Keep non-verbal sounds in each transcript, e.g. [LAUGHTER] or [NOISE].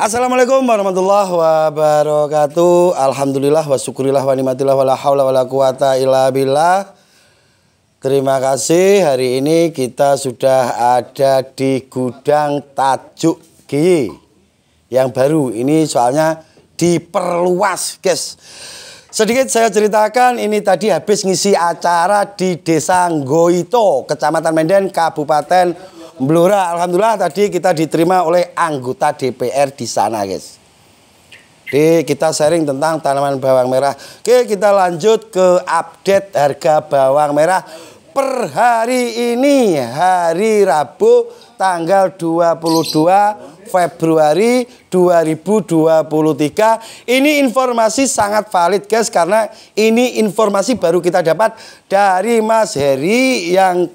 Assalamualaikum warahmatullahi wabarakatuh. Alhamdulillah wa syukurillah wa nimatillah wa la haula wa la quwata illa billah. Terima kasih hari ini kita sudah ada di gudang tajuk G yang baru. Ini soalnya diperluas, guys. Sedikit saya ceritakan ini tadi habis ngisi acara di Desa Ngoito, Kecamatan Menden, Kabupaten Blora, alhamdulillah tadi kita diterima oleh anggota DPR di sana, guys. Jadi kita sharing tentang tanaman bawang merah. Oke, kita lanjut ke update harga bawang merah per hari ini, hari Rabu tanggal 22 Februari 2023. Ini informasi sangat valid, guys, karena ini informasi baru kita dapat dari Mas Heri yang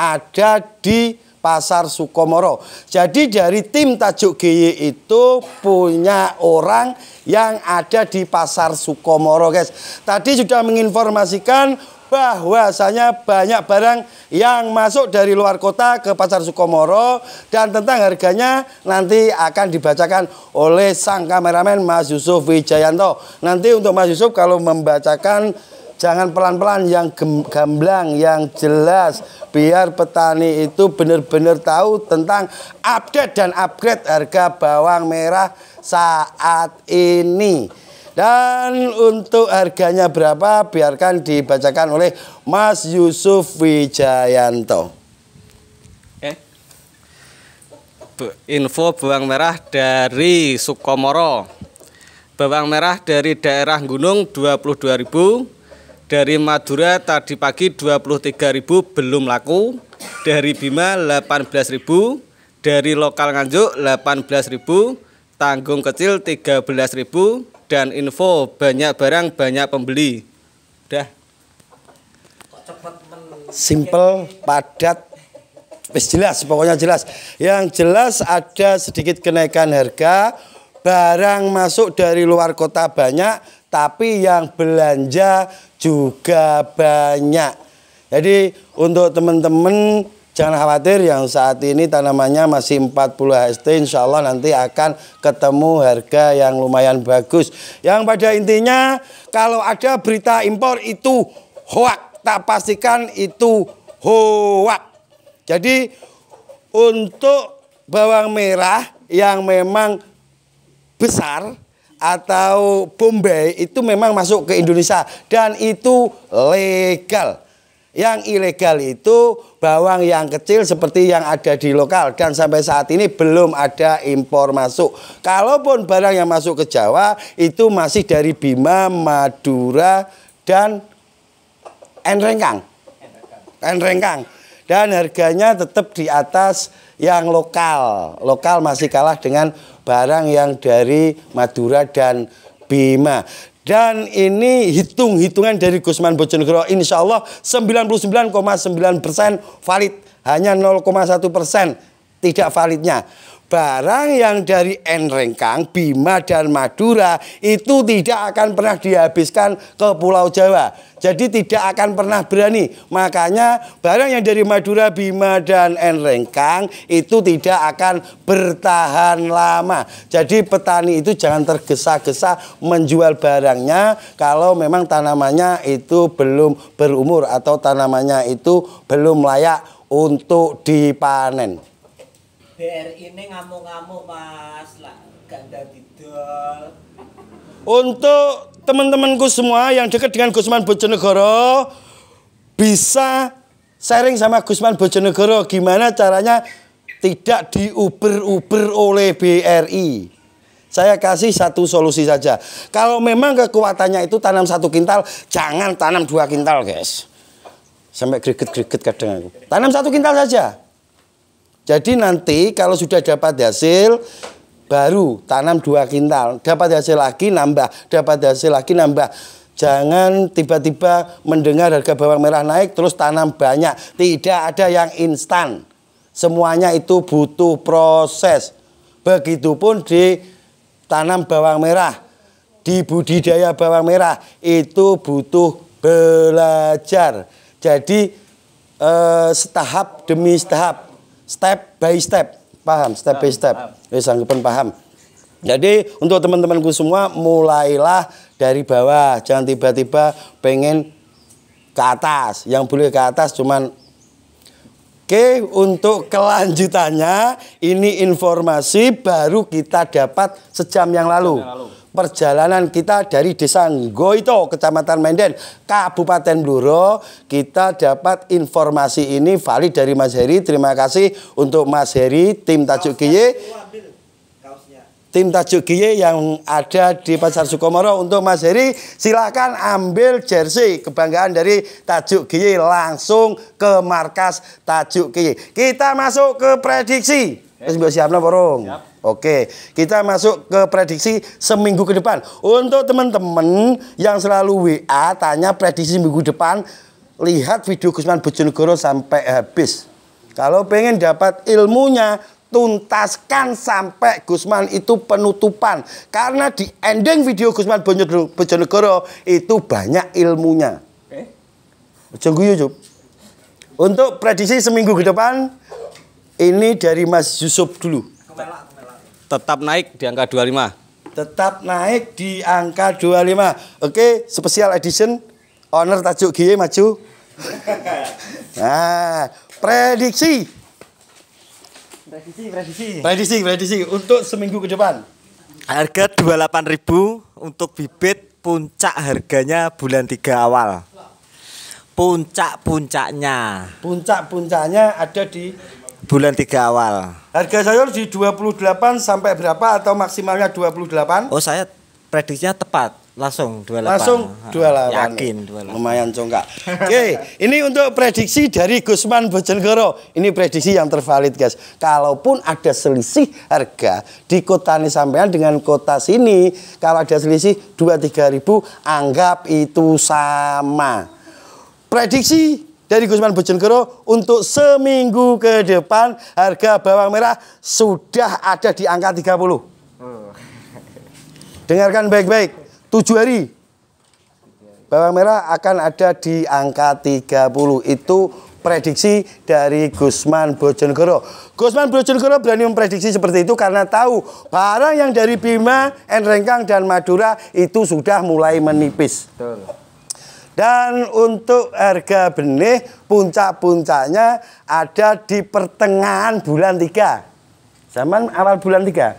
ada di Pasar Sukomoro. Jadi dari tim Tajuk GY itu punya orang yang ada di Pasar Sukomoro, guys. Tadi sudah menginformasikan bahwasanya banyak barang yang masuk dari luar kota ke Pasar Sukomoro dan tentang harganya nanti akan dibacakan oleh sang kameramen Mas Yusuf Wijayanto. Nanti untuk Mas Yusuf kalau membacakan Jangan pelan-pelan yang gamblang, yang jelas. Biar petani itu benar-benar tahu tentang update dan upgrade harga bawang merah saat ini. Dan untuk harganya berapa biarkan dibacakan oleh Mas Yusuf Wijayanto. Info bawang merah dari Sukomoro. Bawang merah dari daerah gunung 22.000 dari Madura tadi pagi 23.000 belum laku, dari Bima 18.000, dari lokal Nganjuk 18.000, tanggung kecil 13.000 dan info banyak barang banyak pembeli. Udah. Simple, padat, jelas pokoknya jelas. Yang jelas ada sedikit kenaikan harga, barang masuk dari luar kota banyak, tapi yang belanja juga banyak. Jadi untuk teman-teman jangan khawatir yang saat ini tanamannya masih 40 HST insya Allah nanti akan ketemu harga yang lumayan bagus. Yang pada intinya kalau ada berita impor itu hoak, tak pastikan itu hoak. Jadi untuk bawang merah yang memang besar atau Bombay itu memang masuk ke Indonesia dan itu legal. Yang ilegal itu bawang yang kecil seperti yang ada di lokal dan sampai saat ini belum ada impor masuk. Kalaupun barang yang masuk ke Jawa itu masih dari Bima, Madura dan Enrengkang. Enrengkang dan harganya tetap di atas yang lokal. Lokal masih kalah dengan barang yang dari Madura dan Bima. Dan ini hitung-hitungan dari Gusman Bojonegoro insya Allah 99,9 persen valid. Hanya 0,1 persen tidak validnya barang yang dari Enrengkang, Bima dan Madura itu tidak akan pernah dihabiskan ke Pulau Jawa. Jadi tidak akan pernah berani. Makanya barang yang dari Madura, Bima dan Enrengkang itu tidak akan bertahan lama. Jadi petani itu jangan tergesa-gesa menjual barangnya kalau memang tanamannya itu belum berumur atau tanamannya itu belum layak untuk dipanen. BRI ini ngamuk-ngamuk mas lah ganda tidur. untuk teman-temanku semua yang dekat dengan Gusman Bojonegoro bisa sharing sama Gusman Bojonegoro gimana caranya tidak diuber-uber oleh BRI. Saya kasih satu solusi saja. Kalau memang kekuatannya itu tanam satu kintal, jangan tanam dua kintal, guys. Sampai greget-greget kadang Tanam satu kintal saja. Jadi nanti kalau sudah dapat hasil baru tanam dua kintal, dapat hasil lagi nambah, dapat hasil lagi nambah. Jangan tiba-tiba mendengar harga bawang merah naik terus tanam banyak. Tidak ada yang instan. Semuanya itu butuh proses. Begitupun di tanam bawang merah, di budidaya bawang merah itu butuh belajar. Jadi eh, setahap demi setahap step by step paham step paham, by step Ya, anggapan paham jadi untuk teman-temanku semua mulailah dari bawah jangan tiba-tiba pengen ke atas yang boleh ke atas cuman Oke, untuk kelanjutannya ini informasi baru kita dapat sejam yang lalu. Sejam yang lalu perjalanan kita dari desa Goito, Kecamatan Menden, Kabupaten Bluro. Kita dapat informasi ini valid dari Mas Heri. Terima kasih untuk Mas Heri, tim Tajuk Kiye. Tim Tajuk Kiye yang ada di Pasar Sukomoro untuk Mas Heri silakan ambil jersey kebanggaan dari Tajuk Kiye langsung ke markas Tajuk Kiye. Kita masuk ke prediksi. Mas mbok siapno Siap. Oke, kita masuk ke prediksi seminggu ke depan. Untuk teman-teman yang selalu WA tanya prediksi minggu depan, lihat video Gusman Bojonegoro sampai habis. Kalau pengen dapat ilmunya, tuntaskan sampai Gusman itu penutupan. Karena di ending video Gusman Bojonegoro itu banyak ilmunya. Oke. Okay. Untuk prediksi seminggu ke depan, ini dari Mas Yusuf dulu. Kemelak tetap naik di angka 25. Tetap naik di angka 25. Oke, spesial edition owner tajuk Gie maju. [LAUGHS] nah, prediksi. Prediksi, prediksi. Prediksi, prediksi untuk seminggu ke depan. Harga 28.000 untuk bibit puncak harganya bulan tiga awal. Puncak-puncaknya. Puncak-puncaknya ada di bulan tiga awal. Harga sayur di 28 sampai berapa atau maksimalnya 28? Oh, saya prediksinya tepat. Langsung 28. Langsung 28. Yakin 28. Lumayan congkak. Oke, ini untuk prediksi dari Gusman Bojonegoro. Ini prediksi yang tervalid, guys. Kalaupun ada selisih harga di kota ini sampean dengan kota sini, kalau ada selisih 2 tiga ribu, anggap itu sama. Prediksi dari Gusman Bojonegoro untuk seminggu ke depan harga bawang merah sudah ada di angka 30. Oh. Dengarkan baik-baik. 7 hari bawang merah akan ada di angka 30. Itu prediksi dari Gusman Bojonegoro. Gusman Bojonegoro berani memprediksi seperti itu karena tahu barang yang dari Bima, Enrengkang dan Madura itu sudah mulai menipis. Betul. Dan untuk harga benih puncak-puncaknya ada di pertengahan bulan 3. Zaman awal bulan 3. Ya,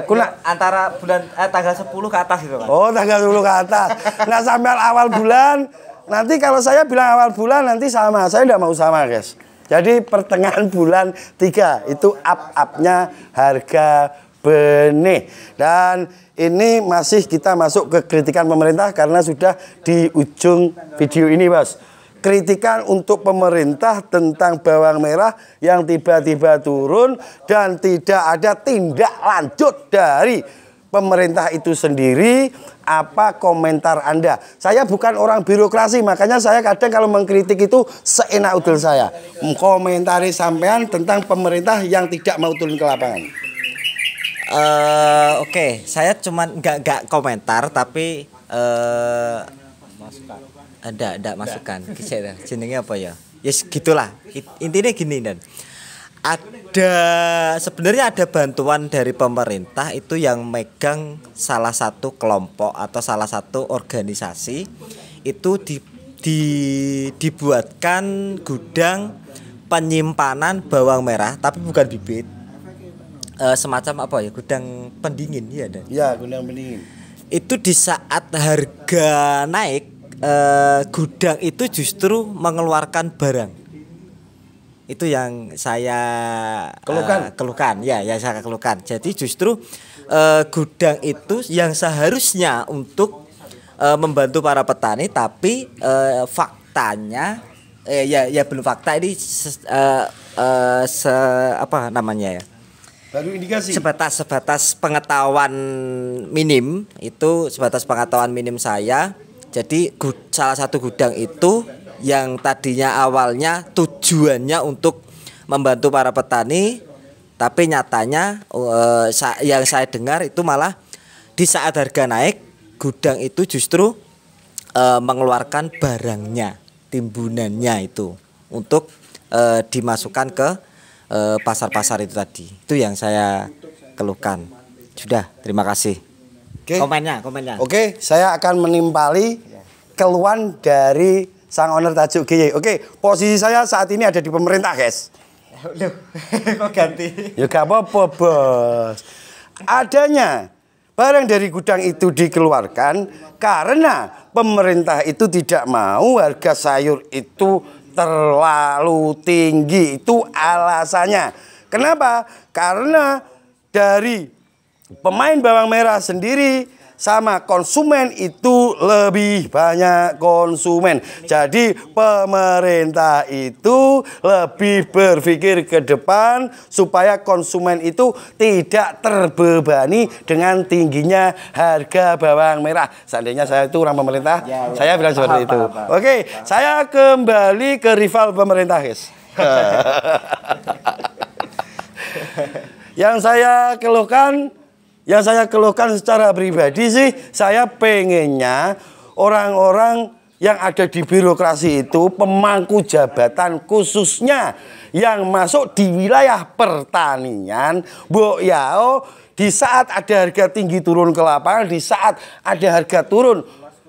Aku ya, nak antara bulan eh, tanggal 10 ke atas gitu, Oh, tanggal 10 ke atas. nah, sampai awal bulan nanti kalau saya bilang awal bulan nanti sama. Saya tidak mau sama, guys. Jadi pertengahan bulan 3 itu up-upnya harga benih. Dan ini masih kita masuk ke kritikan pemerintah karena sudah di ujung video ini, Bos. Kritikan untuk pemerintah tentang bawang merah yang tiba-tiba turun dan tidak ada tindak lanjut dari pemerintah itu sendiri apa komentar Anda. Saya bukan orang birokrasi, makanya saya kadang kalau mengkritik itu seenak udul saya. Komentari sampean tentang pemerintah yang tidak mau turun ke lapangan. Eh, oke okay. saya cuman nggak nggak komentar tapi uh, eh, masukan ada ada masukan jenenge apa ya yes ya, gitulah intinya gini dan ada sebenarnya ada bantuan dari pemerintah itu yang megang salah satu kelompok atau salah satu organisasi itu di, di dibuatkan gudang penyimpanan bawang merah tapi bukan bibit uh, semacam apa ya gudang pendingin ya ada ya gudang pendingin itu di saat harga naik uh, gudang itu justru mengeluarkan barang itu yang saya eh, keluhkan uh, keluhkan ya ya saya keluhkan jadi justru uh, gudang itu yang seharusnya untuk uh, membantu para petani tapi uh, faktanya eh, ya ya belum fakta ini uh, uh, se apa namanya ya baru indikasi sebatas sebatas pengetahuan minim itu sebatas pengetahuan minim saya jadi gud, salah satu gudang itu yang tadinya awalnya tujuannya untuk membantu para petani tapi nyatanya uh, sa yang saya dengar itu malah di saat harga naik gudang itu justru uh, mengeluarkan barangnya timbunannya itu untuk uh, dimasukkan ke Eh, pasar-pasar itu tadi. Itu yang saya keluhkan. Sudah, terima kasih. Okay. Komennya, komennya. Oke, okay, saya akan menimpali keluhan dari sang owner Tajuk Oke, okay, posisi saya saat ini ada di pemerintah, guys. Loh, [LAUGHS] kok ganti? Ya gak apa-apa, bos. Adanya barang dari gudang itu dikeluarkan karena pemerintah itu tidak mau harga sayur itu terlalu tinggi. Itu alasannya. Kenapa? Karena dari pemain bawang merah sendiri sama konsumen itu lebih banyak konsumen. Jadi pemerintah itu lebih berpikir ke depan supaya konsumen itu tidak terbebani dengan tingginya harga bawang merah. Seandainya saya itu orang pemerintah, ya, ya. saya bilang seperti itu. Oke, apa. saya kembali ke rival pemerintah, guys. [LAUGHS] Yang saya keluhkan yang saya keluhkan secara pribadi sih, saya pengennya orang-orang yang ada di birokrasi itu pemangku jabatan khususnya yang masuk di wilayah pertanian, bu Yao, di saat ada harga tinggi turun ke lapangan, di saat ada harga turun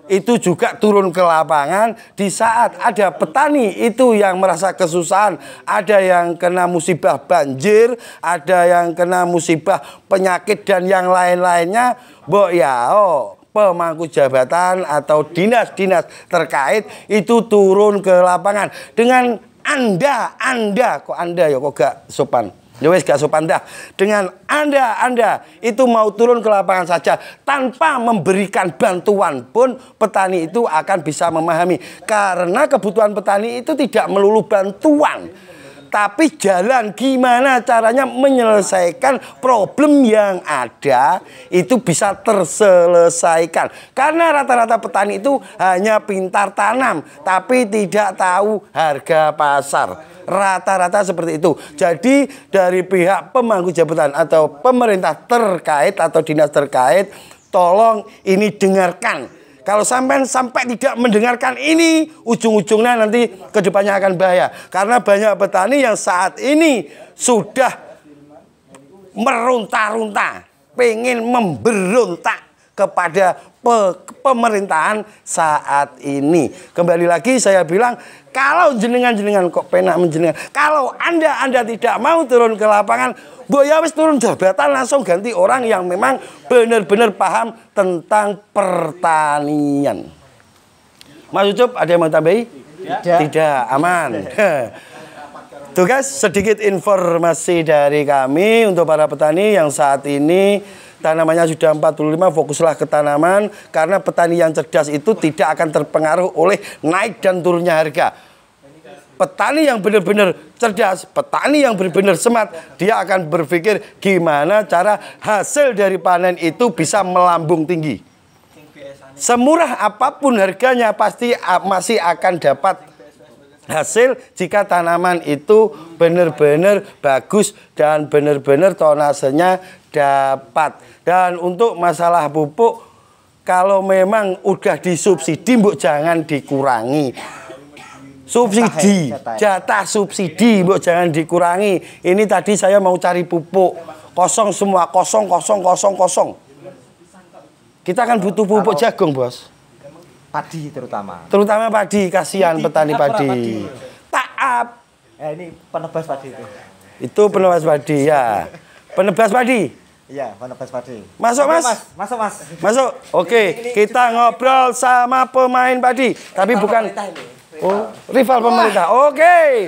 itu juga turun ke lapangan di saat ada petani itu yang merasa kesusahan, ada yang kena musibah banjir, ada yang kena musibah penyakit dan yang lain-lainnya, mbok ya oh pemangku jabatan atau dinas-dinas terkait itu turun ke lapangan dengan anda, anda kok anda ya kok gak sopan Ya gak sopan dah. Dengan Anda, Anda itu mau turun ke lapangan saja tanpa memberikan bantuan pun petani itu akan bisa memahami karena kebutuhan petani itu tidak melulu bantuan tapi jalan gimana caranya menyelesaikan problem yang ada itu bisa terselesaikan. Karena rata-rata petani itu hanya pintar tanam, tapi tidak tahu harga pasar. Rata-rata seperti itu. Jadi dari pihak pemangku jabatan atau pemerintah terkait atau dinas terkait, tolong ini dengarkan kalau sampai sampai tidak mendengarkan ini, ujung-ujungnya nanti kedepannya akan bahaya. Karena banyak petani yang saat ini sudah meruntah-runtah, pengen memberontak kepada pe pemerintahan saat ini. Kembali lagi saya bilang kalau jenengan-jenengan kok penak menjenengan. Kalau Anda-anda tidak mau turun ke lapangan, Boya wis turun jabatan langsung ganti orang yang memang benar-benar paham tentang pertanian. Mas Ucup, ada yang mau tambahi? Tidak. Tidak, aman. [LAUGHS] Tugas sedikit informasi dari kami untuk para petani yang saat ini tanamannya sudah 45 fokuslah ke tanaman karena petani yang cerdas itu tidak akan terpengaruh oleh naik dan turunnya harga. Petani yang benar-benar cerdas, petani yang benar-benar semat, dia akan berpikir gimana cara hasil dari panen itu bisa melambung tinggi. Semurah apapun harganya pasti masih akan dapat hasil jika tanaman itu benar-benar bagus dan benar-benar tonasenya dapat. Dan untuk masalah pupuk kalau memang udah disubsidi mbok jangan dikurangi. Subsidi, ya, ya. jatah subsidi mbok jangan dikurangi. Ini tadi saya mau cari pupuk. Kosong semua, kosong kosong kosong kosong. Kita akan butuh pupuk jagung, Bos. Padi terutama. Terutama padi, kasihan petani padi. Taap. Eh, ini penebas padi itu. Itu penebas padi ya. [LAUGHS] Penebas padi. Iya, penebas padi. Masuk, Mas. Masuk, Mas. Masuk. Oke, kita ngobrol sama pemain padi, tapi bukan Oh, rival pemerintah. Oke.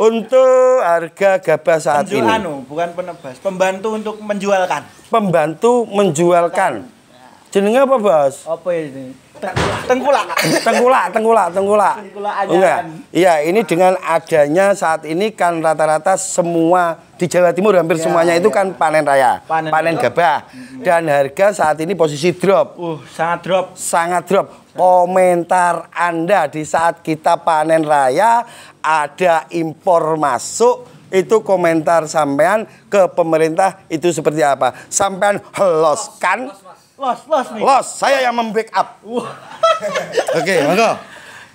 Untuk harga gabah saat ini. Anu, bukan penebas, pembantu untuk menjualkan. Pembantu menjualkan. Jenenge apa, Bos? Apa ini? Ya tengkulak. Tengkulak, tengkulak, tengkulak. Tengkulak oh, aja. Iya, ini dengan adanya saat ini kan rata-rata semua di Jawa Timur hampir ya, semuanya ya. itu iya. kan panen raya, panen, panen gabah mm-hmm. dan harga saat ini posisi drop. Uh, sangat drop. Sangat drop. Komentar Anda di saat kita panen raya ada impor masuk itu komentar sampean ke pemerintah itu seperti apa? Sampean heloskan. Los, Los, los nih. Los, saya yang membackup. [LAUGHS] Oke, okay, monggo.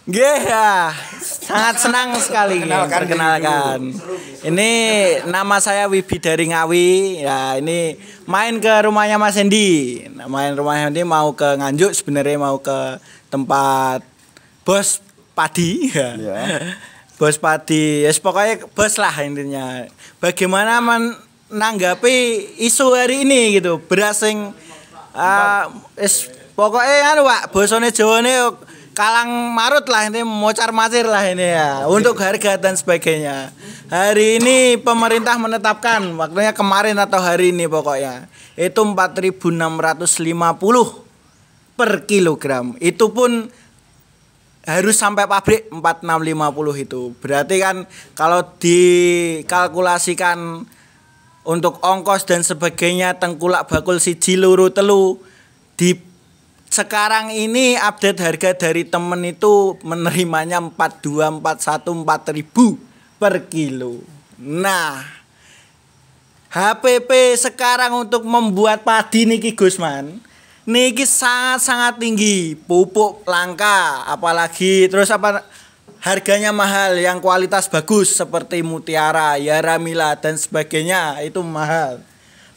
ya. Sangat senang sekali kenalkan, perkenalkan. Ini nama saya Wibi dari Ngawi. Ya, ini main ke rumahnya Mas Hendi. Nah, main rumahnya Hendi mau ke Nganjuk sebenarnya mau ke tempat bos padi ya. Iya. [LAUGHS] Bos padi. Ya yes, pokoknya bos lah intinya. Bagaimana menanggapi isu hari ini gitu. berasing Ah, pokoknya anu Pak, bosone Jawane kalang marut lah ini mocar macir lah ini ya untuk harga dan sebagainya hari ini pemerintah menetapkan waktunya kemarin atau hari ini pokoknya itu 4650 per kilogram itu pun harus sampai pabrik 4650 itu berarti kan kalau dikalkulasikan untuk ongkos dan sebagainya tengkulak bakul siji luru telu di sekarang ini update harga dari temen itu menerimanya 42 41 per kilo nah HPP sekarang untuk membuat padi niki Gusman niki sangat-sangat tinggi pupuk langka apalagi terus apa harganya mahal yang kualitas bagus seperti Mutiara, Yaramila dan sebagainya itu mahal.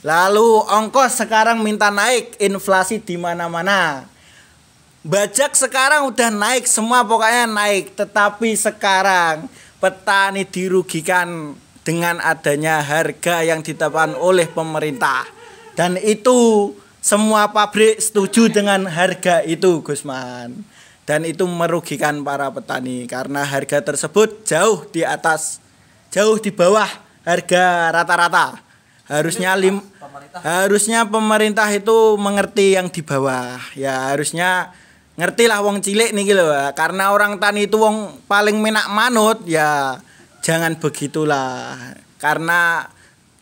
Lalu ongkos sekarang minta naik, inflasi di mana-mana. Bajak sekarang udah naik semua pokoknya naik, tetapi sekarang petani dirugikan dengan adanya harga yang ditetapkan oleh pemerintah. Dan itu semua pabrik setuju dengan harga itu, Gusman dan itu merugikan para petani karena harga tersebut jauh di atas jauh di bawah harga rata-rata harusnya lim pemerintah. harusnya pemerintah itu mengerti yang di bawah ya harusnya ngerti lah wong cilik nih gitu karena orang tani itu wong paling menak manut ya jangan begitulah karena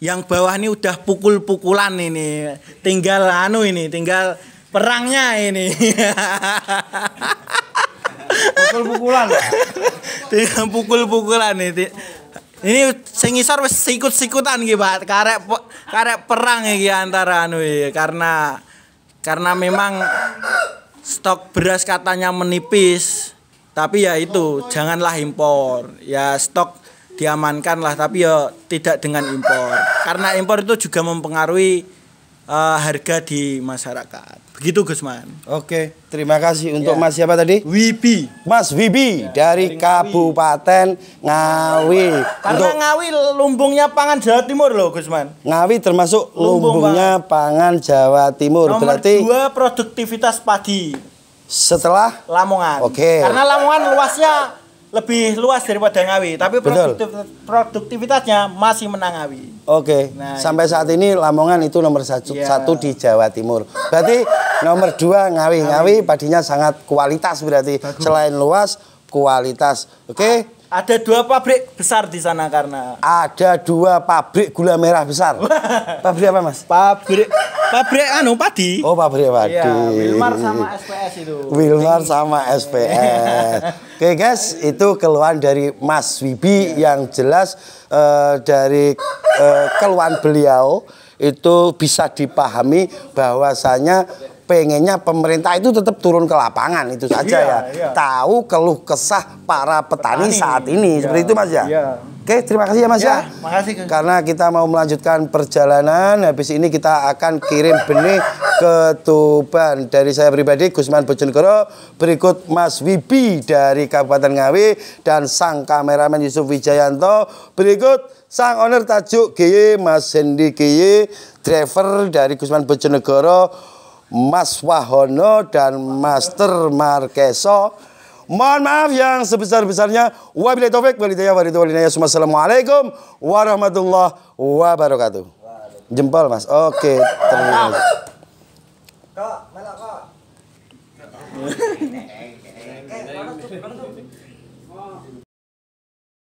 yang bawah ini udah pukul-pukulan ini tinggal anu ini tinggal perangnya ini. Pukul-pukulan. Tinggal pukul-pukulan ini. Ini singisor wis sikut-sikutan iki, Pak. Karek karek perang iki antara anu karena karena memang stok beras katanya menipis. Tapi ya itu, janganlah impor. Ya stok diamankan lah tapi ya tidak dengan impor karena impor itu juga mempengaruhi uh, harga di masyarakat. Begitu Gusman. Oke, terima kasih untuk ya. Mas siapa tadi? Wibi. Mas Wibi ya, dari Kabupaten Ngawi. Karena untuk... Ngawi lumbungnya pangan Jawa Timur loh Gusman. Ngawi termasuk Lumbung lumbungnya pangan. pangan Jawa Timur. Nomor Berarti dua produktivitas padi. Setelah Lamongan. Oke. Karena Lamongan luasnya lebih luas daripada Ngawi, tapi Betul. produktivitasnya masih menang Ngawi. Oke. Nah, sampai saat ini Lamongan itu nomor satu, yeah. satu di Jawa Timur. Berarti nomor dua Ngawi. Ngawi, Ngawi padinya sangat kualitas berarti. Bagus. Selain luas, kualitas. Oke. Okay? Ada dua pabrik besar di sana karena ada dua pabrik gula merah besar. [LAUGHS] pabrik apa mas? Pabrik pabrik anu padi. Oh pabrik padi. Iya, Wilmar sama SPS itu. Wilmar sama SPS. [LAUGHS] Oke guys, itu keluhan dari Mas Wibi yeah. yang jelas uh, dari uh, keluhan beliau itu bisa dipahami bahwasanya pengennya pemerintah itu tetap turun ke lapangan itu saja iya, ya. Iya. Tahu keluh kesah para petani, petani. saat ini iya, seperti itu Mas ya. Iya. Oke, terima kasih ya Mas iya, ya. ya. kasih Karena kita mau melanjutkan perjalanan, habis ini kita akan kirim benih ke Tuban dari saya pribadi Gusman Bojonegoro, berikut Mas Wibi dari Kabupaten Ngawi dan sang kameramen Yusuf Wijayanto, berikut sang owner tajuk GY Mas Hendi GY, driver dari Gusman Bojonegoro Mas Wahono dan Master Markeso. Mohon maaf yang sebesar-besarnya. Wabillahi taufik walhidayah Wassalamualaikum warahmatullahi wabarakatuh. Jempol mas. Oke. Terima kasih. Kak, mana kok?